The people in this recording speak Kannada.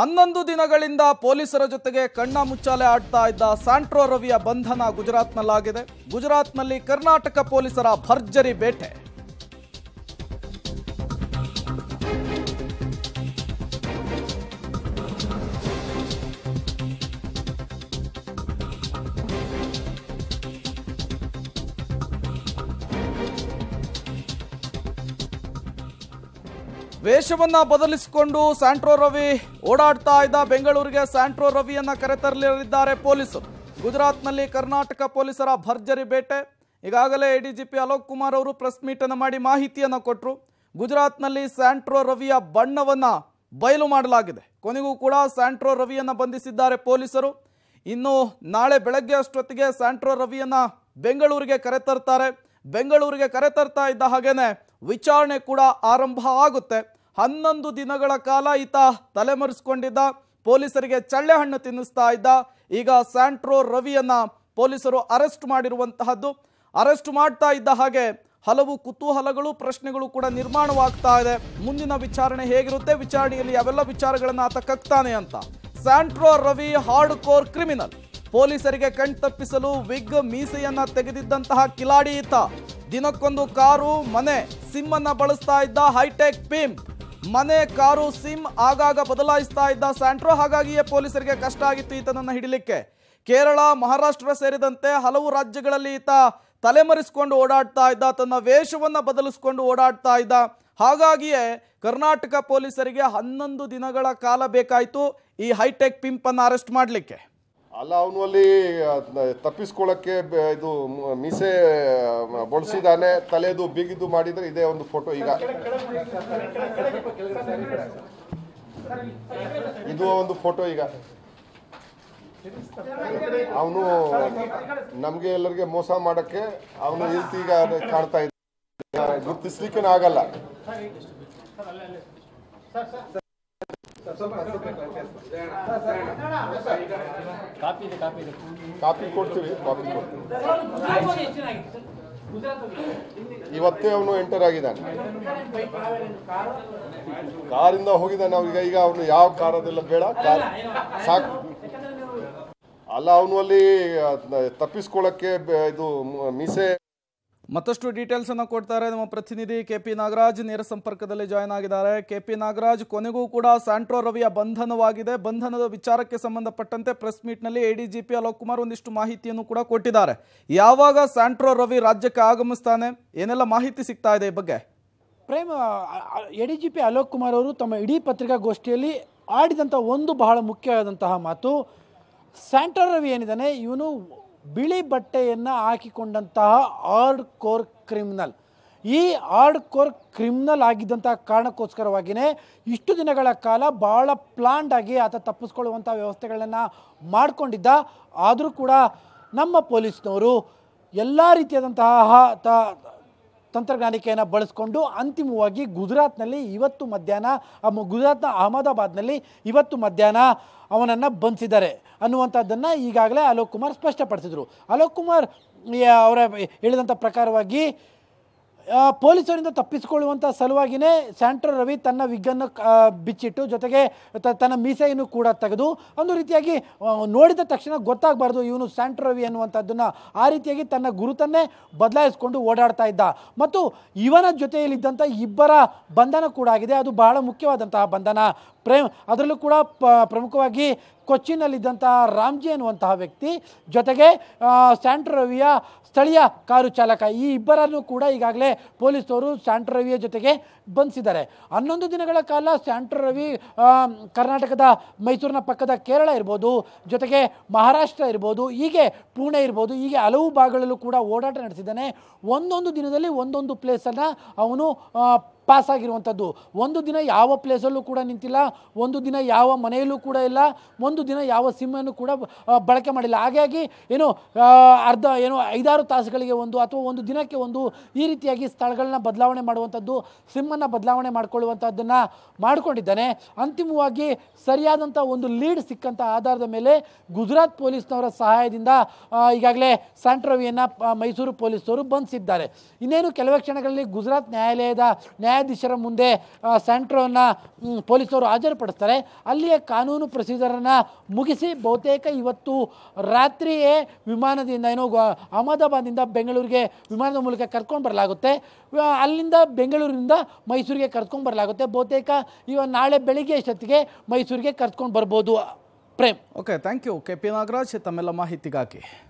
ಹನ್ನೊಂದು ದಿನಗಳಿಂದ ಪೊಲೀಸರ ಜೊತೆಗೆ ಕಣ್ಣ ಮುಚ್ಚಾಲೆ ಆಡ್ತಾ ಇದ್ದ ಸ್ಯಾಂಟ್ರೋ ರವಿಯ ಬಂಧನ ಗುಜರಾತ್ನಲ್ಲಾಗಿದೆ ಗುಜರಾತ್ನಲ್ಲಿ ಕರ್ನಾಟಕ ಪೊಲೀಸರ ಭರ್ಜರಿ ಬೇಟೆ ವೇಷವನ್ನ ಬದಲಿಸಿಕೊಂಡು ಸ್ಯಾಂಟ್ರೋ ರವಿ ಓಡಾಡ್ತಾ ಇದ್ದ ಬೆಂಗಳೂರಿಗೆ ಸ್ಯಾಂಟ್ರೋ ರವಿಯನ್ನ ಕರೆತರಲಿದ್ದಾರೆ ಪೊಲೀಸರು ಗುಜರಾತ್ನಲ್ಲಿ ಕರ್ನಾಟಕ ಪೊಲೀಸರ ಭರ್ಜರಿ ಬೇಟೆ ಈಗಾಗಲೇ ಎಡಿಜಿಪಿ ಅಲೋಕ್ ಕುಮಾರ್ ಅವರು ಪ್ರೆಸ್ ಮೀಟ್ ಅನ್ನು ಮಾಡಿ ಮಾಹಿತಿಯನ್ನು ಕೊಟ್ಟರು ಗುಜರಾತ್ನಲ್ಲಿ ಸ್ಯಾಂಟ್ರೋ ರವಿಯ ಬಣ್ಣವನ್ನು ಬಯಲು ಮಾಡಲಾಗಿದೆ ಕೊನೆಗೂ ಕೂಡ ಸ್ಯಾಂಟ್ರೋ ರವಿಯನ್ನು ಬಂಧಿಸಿದ್ದಾರೆ ಪೊಲೀಸರು ಇನ್ನು ನಾಳೆ ಬೆಳಗ್ಗೆ ಅಷ್ಟೊತ್ತಿಗೆ ಸ್ಯಾಂಟ್ರೋ ರವಿಯನ್ನು ಬೆಂಗಳೂರಿಗೆ ಕರೆತರ್ತಾರೆ ಬೆಂಗಳೂರಿಗೆ ಕರೆತರ್ತಾ ಇದ್ದ ಹಾಗೇನೆ ವಿಚಾರಣೆ ಕೂಡ ಆರಂಭ ಆಗುತ್ತೆ ಹನ್ನೊಂದು ದಿನಗಳ ಕಾಲ ಈತ ತಲೆಮರೆಸಿಕೊಂಡಿದ್ದ ಪೊಲೀಸರಿಗೆ ಚಳ್ಳೆ ಹಣ್ಣು ತಿನ್ನಿಸ್ತಾ ಇದ್ದ ಈಗ ಸ್ಯಾಂಟ್ರೋ ರವಿಯನ್ನ ಪೊಲೀಸರು ಅರೆಸ್ಟ್ ಮಾಡಿರುವಂತಹದ್ದು ಅರೆಸ್ಟ್ ಮಾಡ್ತಾ ಇದ್ದ ಹಾಗೆ ಹಲವು ಕುತೂಹಲಗಳು ಪ್ರಶ್ನೆಗಳು ಕೂಡ ನಿರ್ಮಾಣವಾಗ್ತಾ ಇದೆ ಮುಂದಿನ ವಿಚಾರಣೆ ಹೇಗಿರುತ್ತೆ ವಿಚಾರಣೆಯಲ್ಲಿ ಯಾವೆಲ್ಲ ವಿಚಾರಗಳನ್ನು ಆತ ಕಕ್ತಾನೆ ಅಂತ Santro Ravi hardcore criminal ಪೊಲೀಸರಿಗೆ ತಪ್ಪಿಸಲು ವಿಗ್ ಮೀಸೆಯನ್ನ ತೆಗೆದಿದ್ದಂತಹ ಕಿಲಾಡಿ ಈತ ದಿನಕ್ಕೊಂದು ಕಾರು ಮನೆ ಸಿಮ್ಮನ್ನ ಬಳಸ್ತಾ ಇದ್ದ ಹೈಟೆಕ್ ಪಿಂಪ್ ಮನೆ ಕಾರು ಸಿಮ್ ಆಗಾಗ ಬದಲಾಯಿಸ್ತಾ ಇದ್ದ ಸ್ಯಾಂಟ್ರೋ ಹಾಗಾಗಿಯೇ ಪೊಲೀಸರಿಗೆ ಕಷ್ಟ ಆಗಿತ್ತು ಈತನನ್ನು ಹಿಡಿಲಿಕ್ಕೆ ಕೇರಳ ಮಹಾರಾಷ್ಟ್ರ ಸೇರಿದಂತೆ ಹಲವು ರಾಜ್ಯಗಳಲ್ಲಿ ಈತ ತಲೆಮರೆಸಿಕೊಂಡು ಓಡಾಡ್ತಾ ಇದ್ದ ತನ್ನ ವೇಷವನ್ನು ಬದಲಿಸ್ಕೊಂಡು ಓಡಾಡ್ತಾ ಇದ್ದ ಹಾಗಾಗಿಯೇ ಕರ್ನಾಟಕ ಪೊಲೀಸರಿಗೆ ಹನ್ನೊಂದು ದಿನಗಳ ಕಾಲ ಬೇಕಾಯಿತು ಈ ಹೈಟೆಕ್ ಪಿಂಪನ್ನು ಅರೆಸ್ಟ್ ಮಾಡಲಿಕ್ಕೆ ಅಲ್ಲ ಅವನು ಅಲ್ಲಿ ತಪ್ಪಿಸ್ಕೊಳ್ಳೋಕ್ಕೆ ಇದು ಮೀಸೆ ಬಳಸಿದಾನೆ ತಲೆದು ಬಿಗಿದು ಮಾಡಿದರೆ ಇದೇ ಒಂದು ಫೋಟೋ ಈಗ ಇದು ಒಂದು ಫೋಟೋ ಈಗ ಅವನು ನಮಗೆ ಎಲ್ಲರಿಗೆ ಮೋಸ ಮಾಡೋಕ್ಕೆ ಅವನು ರೀತಿ ಈಗ ಕಾಣ್ತಾ ಇದ್ದ ಗುರುತಿಸ್ಲಿಕ್ಕೆ ಆಗಲ್ಲ ಕಾಪಿ ಕೊಡ್ತೀವಿ ಕಾಪಿ ಕೊಡ್ತೀವಿ ಇವತ್ತೇ ಅವನು ಎಂಟರ್ ಆಗಿದ್ದಾನೆ ಕಾರಿಂದ ಹೋಗಿದ್ದಾನೆ ಅವ್ರಿಗೆ ಈಗ ಅವನು ಯಾವ ಕಾರದೆಲ್ಲ ಬೇಡ ಕಾರ್ ಸಾಕು ಅಲ್ಲ ಅವನು ಅಲ್ಲಿ ತಪ್ಪಿಸ್ಕೊಳ್ಳಕ್ಕೆ ಇದು ಮೀಸೆ ಮತ್ತಷ್ಟು ಡೀಟೇಲ್ಸ್ ಅನ್ನು ಕೊಡ್ತಾರೆ ನಮ್ಮ ಪ್ರತಿನಿಧಿ ಕೆ ಪಿ ನಾಗರಾಜ್ ನೇರ ಸಂಪರ್ಕದಲ್ಲಿ ಜಾಯ್ನ್ ಆಗಿದ್ದಾರೆ ಕೆ ಪಿ ನಾಗರಾಜ್ ಕೊನೆಗೂ ಕೂಡ ಸ್ಯಾಂಟ್ರೋ ರವಿಯ ಬಂಧನವಾಗಿದೆ ಬಂಧನದ ವಿಚಾರಕ್ಕೆ ಸಂಬಂಧಪಟ್ಟಂತೆ ಪ್ರೆಸ್ ಮೀಟ್ನಲ್ಲಿ ಪಿ ಅಲೋಕ್ ಕುಮಾರ್ ಒಂದಿಷ್ಟು ಮಾಹಿತಿಯನ್ನು ಕೂಡ ಕೊಟ್ಟಿದ್ದಾರೆ ಯಾವಾಗ ಸ್ಯಾಂಟ್ರೋ ರವಿ ರಾಜ್ಯಕ್ಕೆ ಆಗಮಿಸ್ತಾನೆ ಏನೆಲ್ಲ ಮಾಹಿತಿ ಸಿಗ್ತಾ ಇದೆ ಈ ಬಗ್ಗೆ ಪ್ರೇಮ ಪಿ ಅಲೋಕ್ ಕುಮಾರ್ ಅವರು ತಮ್ಮ ಇಡೀ ಪತ್ರಿಕಾಗೋಷ್ಠಿಯಲ್ಲಿ ಆಡಿದಂಥ ಒಂದು ಬಹಳ ಮುಖ್ಯವಾದಂತಹ ಮಾತು ಸ್ಯಾಂಟ್ರೋ ರವಿ ಏನಿದ್ದಾನೆ ಇವನು ಬಿಳಿ ಬಟ್ಟೆಯನ್ನು ಹಾಕಿಕೊಂಡಂತಹ ಆರ್ಡ್ ಕೋರ್ ಕ್ರಿಮಿನಲ್ ಈ ಆರ್ಡ್ ಕೋರ್ ಕ್ರಿಮಿನಲ್ ಆಗಿದ್ದಂಥ ಕಾರಣಕ್ಕೋಸ್ಕರವಾಗಿಯೇ ಇಷ್ಟು ದಿನಗಳ ಕಾಲ ಭಾಳ ಪ್ಲಾಂಡ್ ಆಗಿ ಆತ ತಪ್ಪಿಸ್ಕೊಳ್ಳುವಂಥ ವ್ಯವಸ್ಥೆಗಳನ್ನು ಮಾಡಿಕೊಂಡಿದ್ದ ಆದರೂ ಕೂಡ ನಮ್ಮ ಪೊಲೀಸ್ನವರು ಎಲ್ಲ ರೀತಿಯಾದಂತಹ ತ ತಂತ್ರಜ್ಞಾನಿಕೆಯನ್ನು ಬಳಸ್ಕೊಂಡು ಅಂತಿಮವಾಗಿ ಗುಜರಾತ್ನಲ್ಲಿ ಇವತ್ತು ಮಧ್ಯಾಹ್ನ ಗುಜರಾತ್ನ ಅಹಮದಾಬಾದ್ನಲ್ಲಿ ಇವತ್ತು ಮಧ್ಯಾಹ್ನ ಅವನನ್ನು ಬಂಧಿಸಿದ್ದಾರೆ ಅನ್ನುವಂಥದ್ದನ್ನು ಈಗಾಗಲೇ ಅಲೋಕ್ ಕುಮಾರ್ ಸ್ಪಷ್ಟಪಡಿಸಿದರು ಅಲೋಕ್ ಕುಮಾರ್ ಅವರ ಹೇಳಿದಂಥ ಪ್ರಕಾರವಾಗಿ ಪೊಲೀಸರಿಂದ ತಪ್ಪಿಸಿಕೊಳ್ಳುವಂಥ ಸಲುವಾಗಿಯೇ ಸ್ಯಾಂಟ್ರ ರವಿ ತನ್ನ ವಿಗ್ಗನ್ನು ಬಿಚ್ಚಿಟ್ಟು ಜೊತೆಗೆ ತನ್ನ ಮೀಸೆಯನ್ನು ಕೂಡ ತೆಗೆದು ಒಂದು ರೀತಿಯಾಗಿ ನೋಡಿದ ತಕ್ಷಣ ಗೊತ್ತಾಗಬಾರ್ದು ಇವನು ಸ್ಯಾಂಟ್ರ ರವಿ ಅನ್ನುವಂಥದ್ದನ್ನು ಆ ರೀತಿಯಾಗಿ ತನ್ನ ಗುರುತನ್ನೇ ಬದಲಾಯಿಸಿಕೊಂಡು ಓಡಾಡ್ತಾ ಇದ್ದ ಮತ್ತು ಇವನ ಜೊತೆಯಲ್ಲಿದ್ದಂಥ ಇಬ್ಬರ ಬಂಧನ ಕೂಡ ಆಗಿದೆ ಅದು ಬಹಳ ಮುಖ್ಯವಾದಂತಹ ಬಂಧನ ಪ್ರೇಮ್ ಅದರಲ್ಲೂ ಕೂಡ ಪ ಪ್ರಮುಖವಾಗಿ ಕೊಚ್ಚಿನಲ್ಲಿದ್ದಂತಹ ರಾಮ್ಜಿ ಎನ್ನುವಂತಹ ವ್ಯಕ್ತಿ ಜೊತೆಗೆ ರವಿಯ ಸ್ಥಳೀಯ ಕಾರು ಚಾಲಕ ಈ ಇಬ್ಬರನ್ನು ಕೂಡ ಈಗಾಗಲೇ ಪೊಲೀಸರು ರವಿಯ ಜೊತೆಗೆ ಬಂಧಿಸಿದ್ದಾರೆ ಹನ್ನೊಂದು ದಿನಗಳ ಕಾಲ ರವಿ ಕರ್ನಾಟಕದ ಮೈಸೂರಿನ ಪಕ್ಕದ ಕೇರಳ ಇರ್ಬೋದು ಜೊತೆಗೆ ಮಹಾರಾಷ್ಟ್ರ ಇರ್ಬೋದು ಹೀಗೆ ಪುಣೆ ಇರ್ಬೋದು ಹೀಗೆ ಹಲವು ಭಾಗಗಳಲ್ಲೂ ಕೂಡ ಓಡಾಟ ನಡೆಸಿದ್ದಾನೆ ಒಂದೊಂದು ದಿನದಲ್ಲಿ ಒಂದೊಂದು ಪ್ಲೇಸನ್ನು ಅವನು ಪಾಸ್ ಆಗಿರುವಂಥದ್ದು ಒಂದು ದಿನ ಯಾವ ಪ್ಲೇಸಲ್ಲೂ ಕೂಡ ನಿಂತಿಲ್ಲ ಒಂದು ದಿನ ಯಾವ ಮನೆಯಲ್ಲೂ ಕೂಡ ಇಲ್ಲ ಒಂದು ದಿನ ಯಾವ ಸಿಮ್ಮನ್ನು ಕೂಡ ಬಳಕೆ ಮಾಡಿಲ್ಲ ಹಾಗಾಗಿ ಏನು ಅರ್ಧ ಏನು ಐದಾರು ತಾಸುಗಳಿಗೆ ಒಂದು ಅಥವಾ ಒಂದು ದಿನಕ್ಕೆ ಒಂದು ಈ ರೀತಿಯಾಗಿ ಸ್ಥಳಗಳನ್ನ ಬದಲಾವಣೆ ಮಾಡುವಂಥದ್ದು ಸಿಮ್ಮನ್ನು ಬದಲಾವಣೆ ಮಾಡಿಕೊಳ್ಳುವಂಥದ್ದನ್ನು ಮಾಡಿಕೊಂಡಿದ್ದಾನೆ ಅಂತಿಮವಾಗಿ ಸರಿಯಾದಂಥ ಒಂದು ಲೀಡ್ ಸಿಕ್ಕಂಥ ಆಧಾರದ ಮೇಲೆ ಗುಜರಾತ್ ಪೊಲೀಸ್ನವರ ಸಹಾಯದಿಂದ ಈಗಾಗಲೇ ಸ್ಯಾಂಟ್ರವಿಯನ್ನು ಮೈಸೂರು ಪೊಲೀಸರು ಬಂಧಿಸಿದ್ದಾರೆ ಇನ್ನೇನು ಕೆಲವೇ ಕ್ಷಣಗಳಲ್ಲಿ ಗುಜರಾತ್ ನ್ಯಾಯಾಲಯದ ನ್ಯಾಯ ನ್ಯಾಯಾಧೀಶರ ಮುಂದೆ ಸ್ಯಾಂಟ್ರೋನ ಪೊಲೀಸರು ಹಾಜರುಪಡಿಸ್ತಾರೆ ಅಲ್ಲಿಯ ಕಾನೂನು ಪ್ರೊಸೀಜರನ್ನು ಮುಗಿಸಿ ಬಹುತೇಕ ಇವತ್ತು ರಾತ್ರಿಯೇ ವಿಮಾನದಿಂದ ಏನೋ ಅಹಮದಾಬಾದಿಂದ ಬೆಂಗಳೂರಿಗೆ ವಿಮಾನದ ಮೂಲಕ ಕರ್ಕೊಂಡು ಬರಲಾಗುತ್ತೆ ಅಲ್ಲಿಂದ ಬೆಂಗಳೂರಿನಿಂದ ಮೈಸೂರಿಗೆ ಕರ್ಕೊಂಡು ಬರಲಾಗುತ್ತೆ ಬಹುತೇಕ ಇವ ನಾಳೆ ಬೆಳಿಗ್ಗೆ ಎಷ್ಟೊತ್ತಿಗೆ ಮೈಸೂರಿಗೆ ಕರ್ಕೊಂಡು ಬರ್ಬೋದು Prem okay thank you K P Nagaraj ತಮ್ಮೆಲ್ಲ ಮಾಹಿತಿಗಾಗಿ